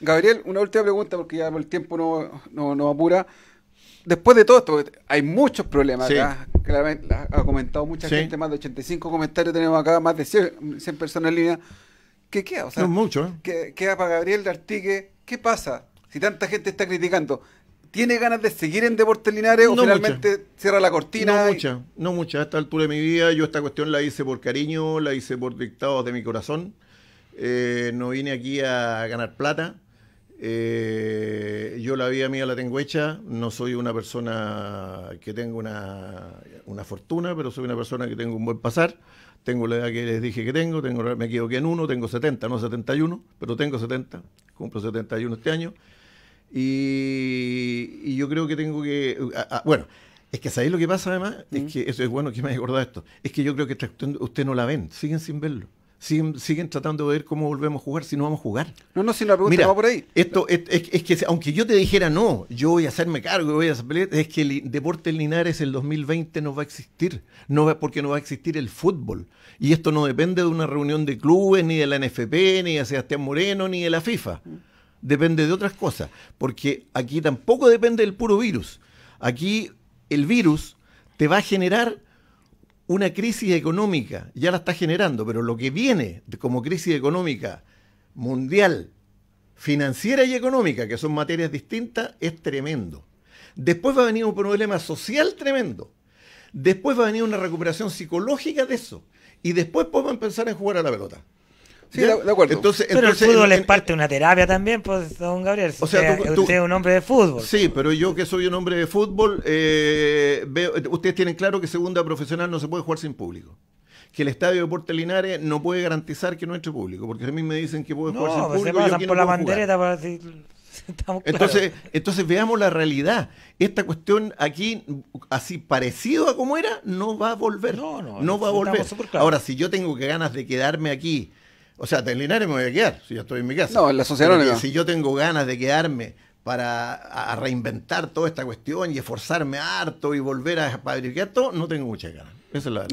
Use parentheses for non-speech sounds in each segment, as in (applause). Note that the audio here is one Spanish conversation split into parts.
Gabriel, una última pregunta, porque ya el tiempo no, no, apura. Después de todo esto, hay muchos problemas acá. Claramente, ha comentado mucha gente, más de 85 comentarios tenemos acá, más de 100, personas en línea. ¿Qué queda? O sea, ¿eh? ¿qué, queda para Gabriel Artigue? ¿Qué pasa? Si tanta gente está criticando, ¿tiene ganas de seguir en Deportes Linares o finalmente cierra la cortina? No mucha, no mucha. A esta altura de mi vida, yo esta cuestión la hice por cariño, la hice por dictados de mi corazón. Eh, no vine aquí a ganar plata. Eh, yo la vida mía la tengo hecha, no soy una persona que tenga una, fortuna, pero soy una persona que tengo un buen pasar, tengo la edad que les dije que tengo, tengo me equivoqué en uno, tengo 70, no 71, pero tengo 70, cumplo 71 este año, y, yo creo que tengo que, ah, ah, bueno, es que sabéis lo que pasa además, es mm. que eso es bueno que me haya acordado esto, es que yo creo que usted no la ven, siguen sin verlo siguen, tratando de ver cómo volvemos a jugar si no vamos a jugar. No, no, si la pregunta va por ahí. Esto es, que aunque yo te dijera no, yo voy a hacerme cargo, voy a es que el deporte Linares el 2020 no va a existir, no porque no va a existir el fútbol. Y esto no depende de una reunión de clubes, ni de la NFP, ni de Sebastián Moreno, ni de la FIFA. Depende de otras cosas, porque aquí tampoco depende del puro virus. Aquí el virus te va a generar una crisis económica, ya la está generando, pero lo que viene como crisis económica mundial, financiera y económica, que son materias distintas, es tremendo. Después va a venir un problema social tremendo. Después va a venir una recuperación psicológica de eso. Y después podemos empezar a jugar a la pelota. Sí, de, acuerdo. Entonces, pero el fútbol es parte de una terapia también, pues, don Gabriel. O sea, usted, es un hombre de fútbol. Sí, pero yo que soy un hombre de fútbol, eh, veo, ustedes tienen claro que segunda profesional no se puede jugar sin público que el estadio de Puerto Linares no puede garantizar que no entre público, porque a mí me dicen que puede jugar sin pues público. Se pasan por la bandereta para decir, (laughs) entonces, entonces veamos la realidad. Esta cuestión aquí, así parecido a como era, no va a volver. No, no, no va a volver. Ahora, si yo tengo que ganas de quedarme aquí o sea, de Linares me voy a quedar, si yo estoy en mi casa. No, en la sociedad no. Si yo tengo ganas de quedarme para reinventar toda esta cuestión y esforzarme harto y volver a fabricar todo, no tengo muchas ganas.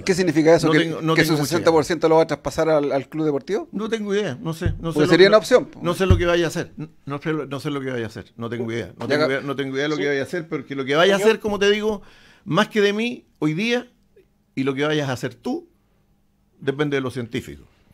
¿Qué significa eso? ¿Que, su 60% lo va a traspasar al, club deportivo? No tengo idea, no sé. No sería una opción. No, sé lo que vaya a hacer. No sé, lo, que vaya a hacer. No tengo idea. No tengo, idea, de lo que vaya a hacer, porque lo que vaya a hacer, como te digo, más que de mí hoy día y lo que vayas a hacer tú, depende de los científicos.